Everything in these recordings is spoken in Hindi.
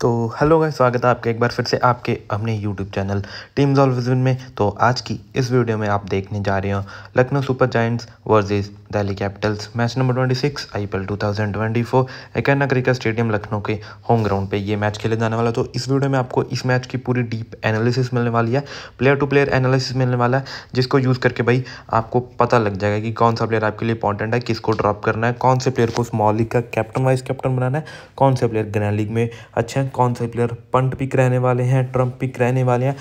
तो हेलो गाइस स्वागत है आपके एक बार फिर से आपके अपने YouTube channel Teams All Vision में तो आज की इस वीडियो में आप देखने जा रहे हो Lucknow Super Giants versus Delhi Capitals match number twenty six I P L two twenty four 2024 Ekana cricket stadium Lucknow के होम ग्राउंड पे ये मैच खेले जाने वाला तो इस वीडियो में आपको इस मैच की पूरी डीप एनालिसिस मिलने वाली है प्लेयर टू प्लेयर एनालिसिस मिलने वाला है जिसको यूज़ करके भाई आपको पता लग जाएगा कि कौन सा प्लेयर आपके लिए इंपॉर्टेंट है किसको ड्रॉप करना है कौन से प्लेयर को स्मॉल लीग का कैप्टन वाइस कैप्टन बनाना है कौन से प्लेयर ग्रैंड लीग में अच्छे हैं कौन से प्लेयर पंट पिक रहने वाले हैं ट्रंप पिक रहने वाले हैं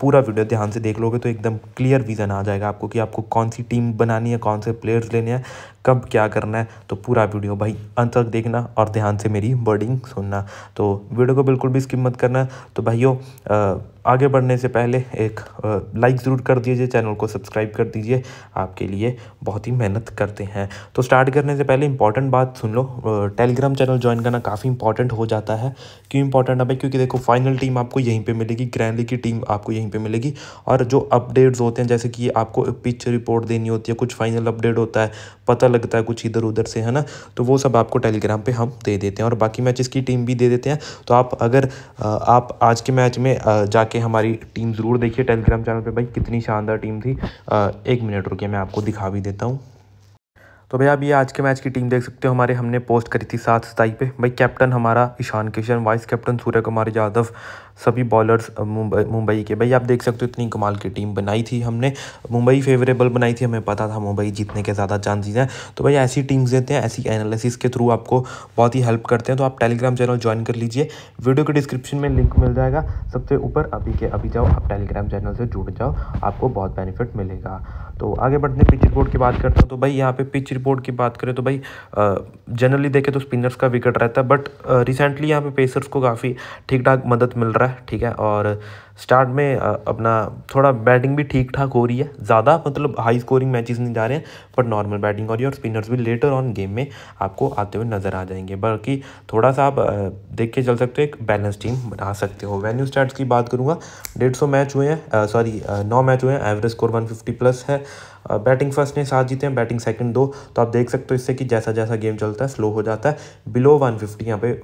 पूरा वीडियो ध्यान से देख लोगे तो एकदम क्लियर विज़न आ जाएगा आपको कि आपको कौन सी टीम बनानी है कौन से प्लेयर्स लेने हैं कब क्या करना है तो पूरा वीडियो भाई अंत तक देखना और ध्यान से मेरी वर्डिंग सुनना तो वीडियो को बिल्कुल भी स्किप मत करना तो भाइयों आगे बढ़ने से पहले एक लाइक ज़रूर कर दीजिए चैनल को सब्सक्राइब कर दीजिए आपके लिए बहुत ही मेहनत करते हैं तो स्टार्ट करने से पहले इंपॉर्टेंट बात सुन लो टेलीग्राम चैनल ज्वाइन करना काफ़ी इंपॉर्टेंट हो जाता है क्यों इंपॉर्टेंट है भाई क्योंकि देखो फाइनल टीम आपको यहीं पर मिलेगी ग्रैंडली की टीम आपको यहीं पर मिलेगी और जो अपडेट्स होते हैं जैसे कि आपको पिच रिपोर्ट देनी होती है कुछ फाइनल अपडेट होता है पता लगता है कुछ इधर उधर से है ना तो वो सब आपको टेलीग्राम पर हम दे देते हैं और बाकी मैचेस की टीम भी दे देते हैं तो आप अगर आप आज के मैच में जाके जाके हमारी टीम ज़रूर देखिए टेलीग्राम चैनल पे भाई कितनी शानदार टीम थी एक मिनट रुकिए मैं आपको दिखा भी देता हूँ तो भैया आप ये आज के मैच की टीम देख सकते हो हमारे हमने पोस्ट करी थी सात सताई पे भाई कैप्टन हमारा ईशान किशन वाइस कैप्टन सूर्य कुमार यादव सभी बॉलर्स मुंबई मुंबई के भाई आप देख सकते हो इतनी कमाल की टीम बनाई थी हमने मुंबई फेवरेबल बनाई थी हमें पता था मुंबई जीतने के ज़्यादा चांसेस हैं तो भाई ऐसी टीम्स देते हैं ऐसी एनालिसिस के थ्रू आपको बहुत ही हेल्प करते हैं तो आप टेलीग्राम चैनल ज्वाइन कर लीजिए वीडियो के डिस्क्रिप्शन में लिंक मिल जाएगा सबसे ऊपर अभी के अभी जाओ आप टेलीग्राम चैनल से जुड़ जाओ आपको बहुत बेनिफिट मिलेगा तो आगे बढ़ते पिच रिपोर्ट की बात करता हूँ तो भाई यहाँ पे पिच रिपोर्ट की बात करें तो भाई जनरली देखें तो स्पिनर्स का विकेट रहता है बट रिसेंटली यहाँ पे पेसर्स को काफ़ी ठीक ठाक मदद मिल रहा है ठीक है और स्टार्ट में अपना थोड़ा बैटिंग भी ठीक ठाक हो रही है ज़्यादा मतलब हाई स्कोरिंग मैचेस नहीं जा रहे हैं पर नॉर्मल बैटिंग हो रही है और स्पिनर्स भी लेटर ऑन गेम में आपको आते हुए नज़र आ जाएंगे बल्कि थोड़ा सा आप देख के चल सकते हो एक बैलेंस टीम बना सकते हो वेन्यू स्टार्ट की बात करूँगा डेढ़ सौ मैच हुए हैं सॉरी नौ मैच हुए हैं average score one fifty plus है बैटिंग फर्स्ट ने सात जीते हैं बैटिंग सेकंड दो तो आप देख सकते हो इससे कि जैसा जैसा गेम चलता है स्लो हो जाता है बिलो वन फिफ्टी यहाँ पे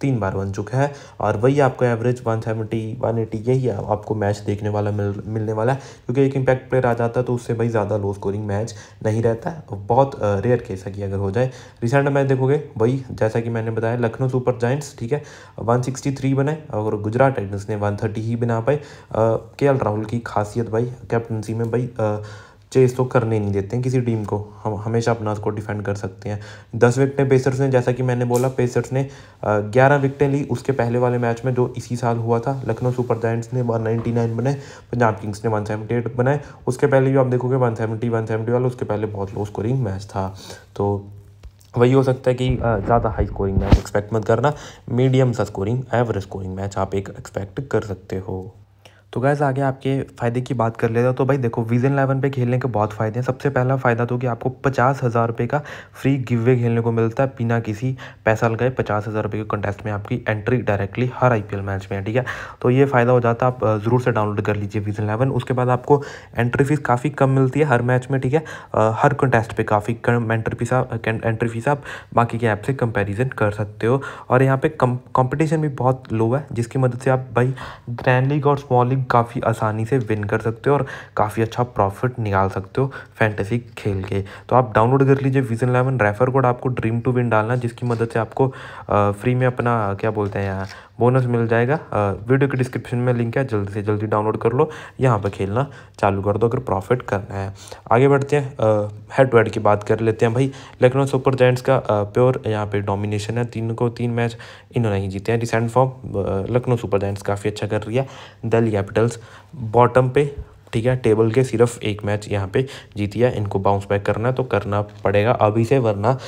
तीन बार बन चुका है और वही आपका average one seventy one eighty यही आपको मैच देखने वाला मिल मिलने वाला है क्योंकि एक इंपैक्ट प्लेयर आ जाता है तो उससे भाई ज़्यादा लो स्कोरिंग मैच नहीं रहता है बहुत रेयर केस है कि अगर हो जाए रिसेंट मैच देखोगे वही जैसा कि मैंने बताया लखनऊ सुपर जाइंट्स ठीक है वन बनाए और गुजरात टाइटन्स ने वन ही बना पाए के राहुल की खासियत भाई कैप्टनसी में भाई चेस तो करने नहीं देते हैं किसी टीम को हम हमेशा अपना स्कोर डिफेंड कर सकते हैं दस विकटें पेसर्स ने जैसा कि मैंने बोला पेसर्स ने ग्यारह विकटें ली उसके पहले वाले मैच में जो इसी साल हुआ था लखनऊ सुपर जाइंट्स ने वन नाइन्टी नाइन बनाए पंजाब किंग्स ने वन सेवेंटी एट बनाए उसके पहले जो आप देखोगे वन सेवेंटी वन सेवेंटी वाला उसके पहले बहुत लो स्कोरिंग मैच था तो वही हो सकता है कि ज़्यादा हाई स्कोरिंग मैच एक्सपेक्ट मत करना मीडियम सा स्कोरिंग एवरेज स्कोरिंग मैच आप एक एक्सपेक्ट कर सकते हो तो गैस आगे आपके फ़ायदे की बात कर लेता तो भाई देखो विजन इलेवन पे खेलने के बहुत फ़ायदे हैं सबसे पहला फ़ायदा तो कि आपको पचास हज़ार रुपये का फ्री गिवे खेलने को मिलता है बिना किसी पैसा लगाए पचास हज़ार रुपये के कंटेस्ट में आपकी एंट्री डायरेक्टली हर आई मैच में है ठीक है तो ये फ़ायदा हो जाता है आप ज़रूर से डाउनलोड कर लीजिए विजन इलेवन उसके बाद आपको एंट्री फीस काफ़ी कम मिलती है हर मैच में ठीक है हर कंटेस्ट पर काफ़ी कम एंट्री फीस आप एंट्री फीस आप बाकी के ऐप से कंपेरिजन कर सकते हो और यहाँ पर कॉम्पिटिशन भी बहुत लो है जिसकी मदद से आप भाई ग्रैंड लीग और स्मॉल लीग काफ़ी आसानी से विन कर सकते हो और काफ़ी अच्छा प्रॉफिट निकाल सकते हो फैंटेसी खेल के तो आप डाउनलोड कर लीजिए विजन इलेवन रेफर कोड आपको ड्रीम टू विन डालना जिसकी मदद से आपको फ्री में अपना क्या बोलते हैं बोनस मिल जाएगा वीडियो के डिस्क्रिप्शन में लिंक है जल्दी से जल्दी डाउनलोड कर लो यहाँ पर खेलना चालू कर दो अगर प्रॉफिट करना है आगे बढ़ते हैं हेड टू हेड की बात कर लेते हैं भाई लखनऊ सुपर जैंट्स का प्योर यहाँ पे डोमिनेशन है तीन को तीन मैच इन्होंने ही जीते हैं recent form Lucknow Super Giants काफ़ी अच्छा कर रही है दिल्ली कैपिटल्स बॉटम पे ठीक है टेबल के सिर्फ एक मैच यहाँ पे जीती है इनको बाउंस बैक करना है तो करना पड़ेगा अभी से वरना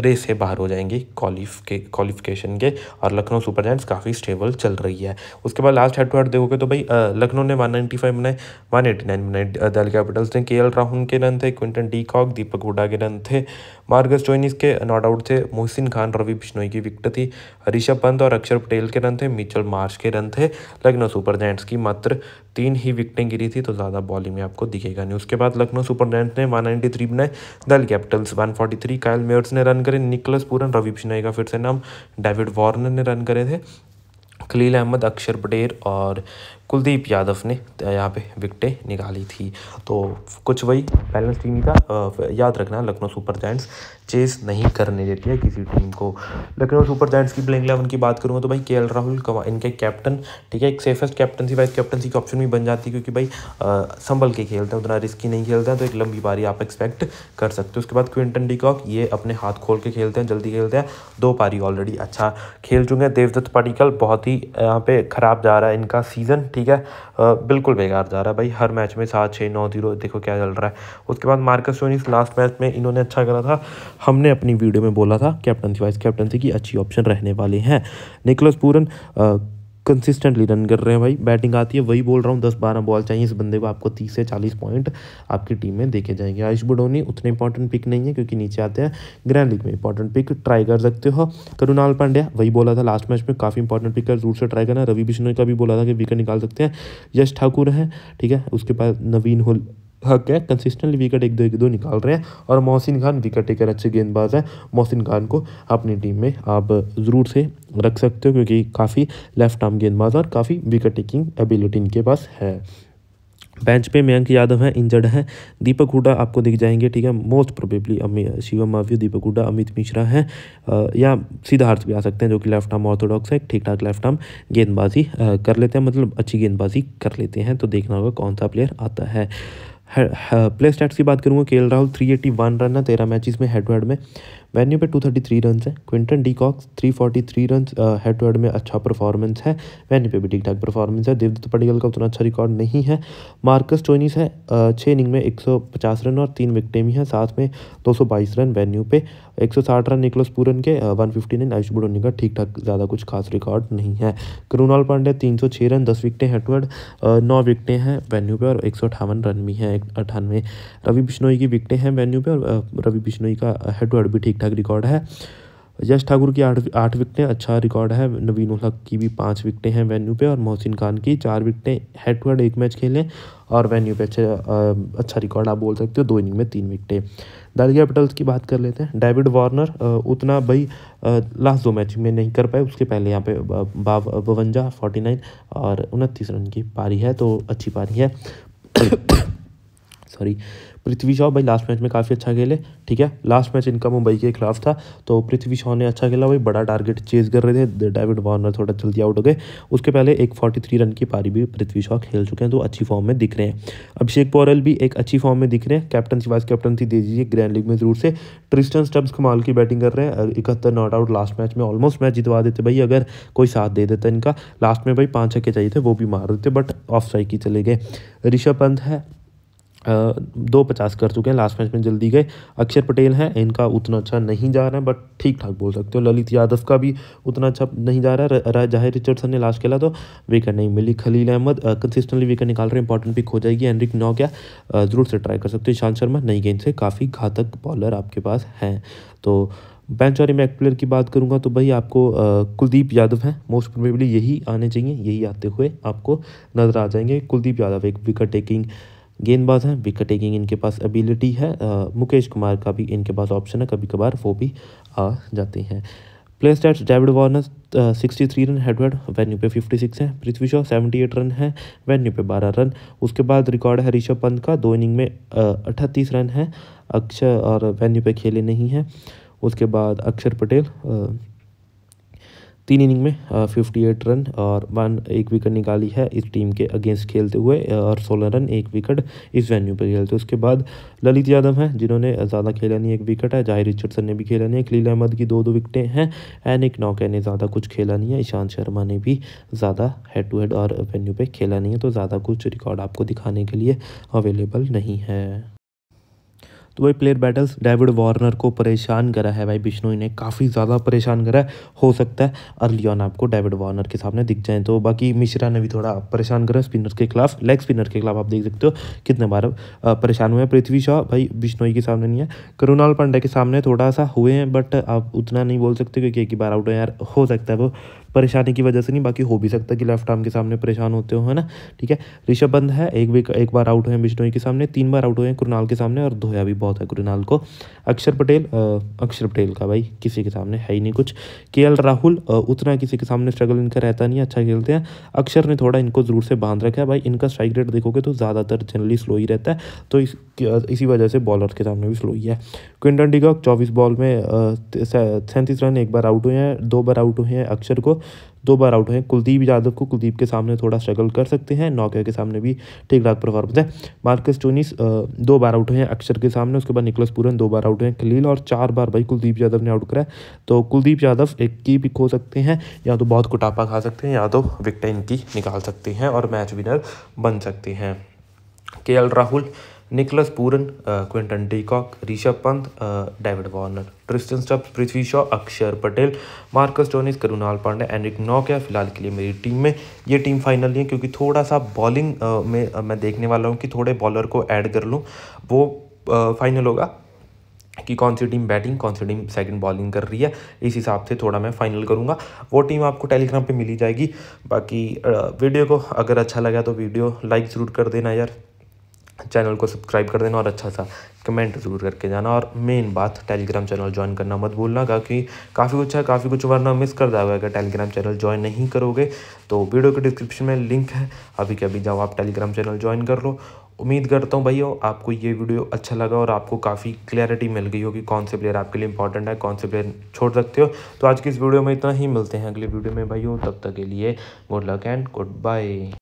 रेस से बाहर हो जाएंगी क्वालिफिके क्वालिफिकेशन के और लखनऊ सुपर जैंट्स काफ़ी स्टेबल चल रही है उसके बाद लास्ट हेड टू हेड देखोगे तो भाई लखनऊ ने वन नाइन्टी फाइव बनाए वन एटी नाइन बनाए दिल्ली कैपिटल्स ने के एल राहुल के रन थे Quinton de Kock Deepak Hooda के रन थे मार्गस जोइनिस के नॉट आउट थे मोहसिन खान रवि बिश्नोई की विकट थी ऋषभ पंत और अक्षर पटेल के रन थे मिचल मार्श के रन थे लखनऊ सुपर जैंट्स की मात्र तीन ही विकटें गिरी थी तो ज़्यादा बॉलिंग में आपको दिखेगा नहीं उसके बाद लखनऊ सुपर जैंट्स ने वन नाइन्टी थ्री बनाए Delhi Capitals one forty three Kyle Mayers ने रन करे निकलस पूरन रवि बिश्नोई का फिर से नाम डेविड वार्नर ने रन करे थे खलील अहमद अक्षर पटेल और कुलदीप यादव ने यहाँ पे विकटें निकाली थी तो कुछ वही बैलेंस टीम का याद रखना लखनऊ सुपर जैंट्स चेस नहीं करने देती है किसी टीम को लखनऊ सुपर जैंट्स की प्लेइंग इलेवन की बात करूँगा तो भाई के राहुल कवा इनके कैप्टन ठीक है एक सेफेस्ट कैप्टनसी वाइस कैप्टनसी की ऑप्शन भी बन जाती है क्योंकि भाई आ, संभल के खेलते हैं उतना रिस्की नहीं खेलते हैं तो एक लंबी पारी आप एक्सपेक्ट कर सकते हो उसके बाद क्विंटन डिकॉक ये अपने हाथ खोल के खेलते हैं जल्दी खेलते हैं दो पारी ऑलरेडी अच्छा खेल चुके हैं देवदत्त पाटिकल बहुत ही यहाँ पे ख़राब जा रहा है इनका सीज़न ठीक है बिल्कुल बेकार जा रहा है भाई हर मैच में सात छः नौ जीरो देखो क्या चल रहा है उसके बाद मार्कस जोनिस लास्ट मैच में इन्होंने अच्छा करा था हमने अपनी वीडियो में बोला था कैप्टनसी वाइस कैप्टनसी की अच्छी ऑप्शन रहने वाली हैं निकोलस पूरन कंसिस्टेंटली रन कर रहे हैं भाई बैटिंग आती है वही बोल रहा हूँ दस बारह बॉल चाहिए इस बंदे को आपको तीस से चालीस पॉइंट आपकी टीम में देखे जाएंगे आयुष बडोनी उतने इंपॉर्टेंट पिक नहीं है क्योंकि नीचे आते हैं ग्रैंड लीग में इंपॉर्टेंट पिक ट्राई कर सकते हो करुणाल पांड्या वही बोला था लास्ट मैच में काफ़ी इंपॉर्टेंट पिक है जरूर से ट्राई करना रवि बिश्नोई का भी बोला था कि विकेट निकाल सकते हैं यश ठाकुर हैं ठीक है उसके बाद नवीन होल हक है कंसिस्टेंटली विकेट एक दो एक दो निकाल रहे हैं और मोहसिन खान विकेट टेकर अच्छे गेंदबाज हैं मोहसिन खान को अपनी टीम में आप ज़रूर से रख सकते हो क्योंकि काफ़ी लेफ्ट आर्म गेंदबाज और काफ़ी विकेट टेकिंग एबिलिटी इनके पास है बेंच पे मयंक यादव हैं इंजर्ड हैं दीपक हुडा आपको दिख जाएंगे ठीक है मोस्ट प्रोबेबली अमित शिवम माव्यू दीपक हुडा अमित मिश्रा हैं या सिद्धार्थ भी आ सकते हैं जो कि लेफ्ट आर्म ऑर्थोडॉक्स है ठीक ठाक लेफ्ट आर्म गेंदबाजी कर लेते हैं मतलब अच्छी गेंदबाजी कर लेते हैं तो देखना होगा कौन सा प्लेयर आता है प्ले स्टैट्स की बात करूँगा K Rahul three eighty one run है तेरह मैचेस में हेड टू हेड में वेन्यू पे 233 रन है Quinton de forty three run head to head में अच्छा परफॉर्मेंस है वेन्यू पे भी ठीक ठाक परफॉर्मेंस है देवदत्त पडिगल का उतना अच्छा रिकॉर्ड नहीं है मार्कस टोनिस है छः इनिंग में 150 रन और तीन विकटें भी हैं साथ में 222 रन वेन्यू पे 160 रन निकलोस पूरन के one fifty nine Ayush Badoni का ठीक ठाक ज़्यादा कुछ खास रिकॉर्ड नहीं है करुणाल पांडे तीन सौ छः रन दस विकटें हेड टू हेड नौ विकटें हैं वेन्यू पे और एक सौ अठावन रन भी हैं अठानवे रवि बिश्नोई की विकटें हैं वेन्यू पे और रवि बिश्नोई का हेड टू हेड भी ठीक ठाक रिकॉर्ड है यश ठाकुर की आठ आठ विकटें अच्छा रिकॉर्ड है नवीन उलहक की भी पाँच विकटें हैं वेन्यू पे और मोहसिन खान की चार विकटें हेड टू हेड एक मैच खेलें और वेन्यू पे अच्छे अच्छा रिकॉर्ड आप बोल सकते हो दो इनिंग में तीन विकटें दिल्ली कैपिटल्स की बात कर लेते हैं डेविड वार्नर उतना भाई लास्ट दो मैच में नहीं कर पाए उसके पहले यहाँ पे बाव बवंजा फोर्टी नाइन और उनतीस रन की पारी है तो अच्छी पारी है सॉरी पृथ्वी शॉ भाई लास्ट मैच में काफ़ी अच्छा खेले ठीक है लास्ट मैच इनका मुंबई के खिलाफ था तो पृथ्वी शॉ ने अच्छा खेला भाई बड़ा टारगेट चेज कर रहे थे डेविड वार्नर थोड़ा जल्दी आउट हो गए उसके पहले एक फोर्टी थ्री रन की पारी भी पृथ्वी शॉ खेल चुके हैं तो अच्छी फॉर्म में दिख रहे हैं अभिषेक पौरल भी एक अच्छी फॉर्म में दिख रहे हैं कैप्टनसी वाइस कैप्टनसी दे दीजिए ग्रैंड लीग में जरूर से ट्रिस्टन स्टब्स कमाल की बैटिंग कर रहे हैं इकहत्तर नॉट आउट लास्ट मैच में ऑलमोस्ट मैच जितवा देते भाई अगर कोई साथ दे देता इनका लास्ट में भाई पाँच छक्के चाहिए थे वो भी मार देते बट ऑफ साइड की चले गए ऋषभ पंत है दो पचास कर चुके हैं लास्ट मैच में जल्दी गए अक्षर पटेल हैं इनका उतना अच्छा नहीं जा रहा है बट ठीक ठाक बोल सकते हो ललित यादव का भी उतना अच्छा नहीं जा रहा है जाहिर रिचर्डसन ने लास्ट खेला तो विकेट नहीं मिली खलील अहमद कंसिस्टेंटली विकेट निकाल रहे हैं इंपॉर्टेंट पिक हो जाएगी एनरिक नौ क्या ज़रूर से ट्राई कर सकते हो ईशांत शर्मा नई गेंद से काफ़ी घातक बॉलर आपके पास हैं तो बेंच और इमैक प्लेयर की बात करूंगा तो भाई आपको कुलदीप यादव हैं मोस्ट प्रोबेबली यही आने चाहिए यही आते हुए आपको नज़र आ जाएंगे कुलदीप यादव एक विकेट टेकिंग गेंदबाज हैं विकेट टेकिंग इनके पास एबिलिटी है आ, मुकेश कुमार का भी इनके पास ऑप्शन है कभी कभार वो भी आ जाते हैं play stats David Warner sixty three run हेडवर्ड वेन्यू पे फिफ्टी सिक्स है Prithvi Shaw seventy eight run है वेन्यू पे बारह रन उसके बाद रिकॉर्ड है ऋषभ पंत का दो इनिंग में अठतीस रन है अक्षर और वेन्यू पे खेले नहीं हैं उसके बाद अक्षर पटेल तीन इनिंग में फिफ्टी एट रन और वन एक विकेट निकाली है इस टीम के अगेंस्ट खेलते हुए और सोलह रन एक विकेट इस वेन्यू पर खेलते उसके बाद ललित यादव हैं जिन्होंने ज़्यादा खेला नहीं एक विकेट है जाहिर रिचर्डसन ने भी खेला नहीं है खलील अहमद की दो दो विकटें हैं एन एक नौके ने ज़्यादा कुछ खेला नहीं है ईशांत शर्मा ने भी ज़्यादा हेड टू हेड और वेन्यू पर खेला नहीं है तो ज़्यादा कुछ रिकॉर्ड आपको दिखाने के लिए अवेलेबल नहीं है तो भाई प्लेयर बैटल्स डेविड वार्नर को परेशान करा है भाई बिश्नोई ने काफ़ी ज़्यादा परेशान करा है हो सकता है अर्ली ऑन आपको डेविड वार्नर के सामने दिख जाए तो बाकी मिश्रा ने भी थोड़ा परेशान करा स्पिनर के खिलाफ लेग स्पिनर के खिलाफ आप देख सकते हो कितने बार परेशान हुए हैं पृथ्वी शाह भाई बिश्नोई के सामने नहीं है करुणाल पांडे के सामने थोड़ा सा हुए हैं बट आप उतना नहीं बोल सकते क्योंकि एक ही बार आउट हो यार हो सकता है वो परेशानी की वजह से नहीं बाकी हो भी सकता कि लेफ्ट आर्म के सामने परेशान होते हो है ना ठीक है ऋषभ पंत है एक भी एक बार आउट हुए बिश्नोई के सामने तीन बार आउट हुए हैं कुरनाल के सामने और धोया भी बहुत है कुरनाल को अक्षर पटेल अक्षर पटेल का भाई किसी के सामने है ही नहीं कुछ के राहुल उतना किसी के सामने स्ट्रगल इनका रहता नहीं अच्छा खेलते हैं अक्षर ने थोड़ा इनको ज़रूर से बांध रखा है भाई इनका स्ट्राइक रेट देखोगे तो ज़्यादातर जनरली स्लो ही रहता है तो इसी वजह से बॉलर के सामने भी स्लो ही है क्विंटन डिगॉक चौबीस बॉल में सैंतीस रन एक बार आउट हुए हैं दो बार आउट हुए हैं अक्षर को दो बार आउट हुए कुलदीप यादव को कुलदीप के सामने थोड़ा स्ट्रगल कर सकते हैं नौके के सामने भी ठीक ठाक परफॉर्मेंस है मार्कस टोनिस दो बार आउट हुए अक्षर के सामने उसके बाद निकलस पूरन दो बार आउट हुए खलील और चार बार भाई कुलदीप यादव ने आउट करा तो कुलदीप यादव एक की भी खो सकते हैं या तो बहुत कुटापा खा सकते हैं या तो विकटें इनकी निकाल सकते हैं और मैच विनर बन सकते हैं K Rahul Nicholas Pooran Quinton de Kock Rishabh Pant David Warner Tristan Stubbs Prithvi Shaw Axar Patel Marcus Stoinis Krunal Pandya Anrich नॉक फिलहाल के लिए मेरी टीम में ये टीम फाइनल नहीं है क्योंकि थोड़ा सा बॉलिंग uh, में uh, मैं देखने वाला हूँ कि थोड़े बॉलर को ऐड कर लूँ वो फाइनल uh, होगा कि कौन सी टीम बैटिंग कौन सी टीम सेकंड बॉलिंग कर रही है इस हिसाब से थोड़ा मैं फाइनल करूँगा वो टीम आपको टेलीग्राम पे मिली जाएगी बाकी वीडियो को अगर अच्छा लगा तो वीडियो लाइक ज़रूर कर देना यार चैनल को सब्सक्राइब कर देना और अच्छा सा कमेंट ज़रूर करके जाना और मेन बात टेलीग्राम चैनल ज्वाइन करना मत भूलना क्योंकि काफ़ी कुछ है काफ़ी कुछ वरना मिस कर जाएगा अगर टेलीग्राम चैनल ज्वाइन नहीं करोगे तो वीडियो के डिस्क्रिप्शन में लिंक है अभी के अभी जाओ आप टेलीग्राम चैनल ज्वाइन कर लो उम्मीद करता हूँ भैया आपको ये वीडियो अच्छा लगा और आपको काफ़ी क्लैरिटी मिल गई होगी कौन से प्लेयर आपके लिए इंपॉर्टेंट है कौन से प्लेयर छोड़ सकते हो तो आज की इस वीडियो में इतना ही मिलते हैं अगले वीडियो में भैया तब तक के लिए good luck and good bye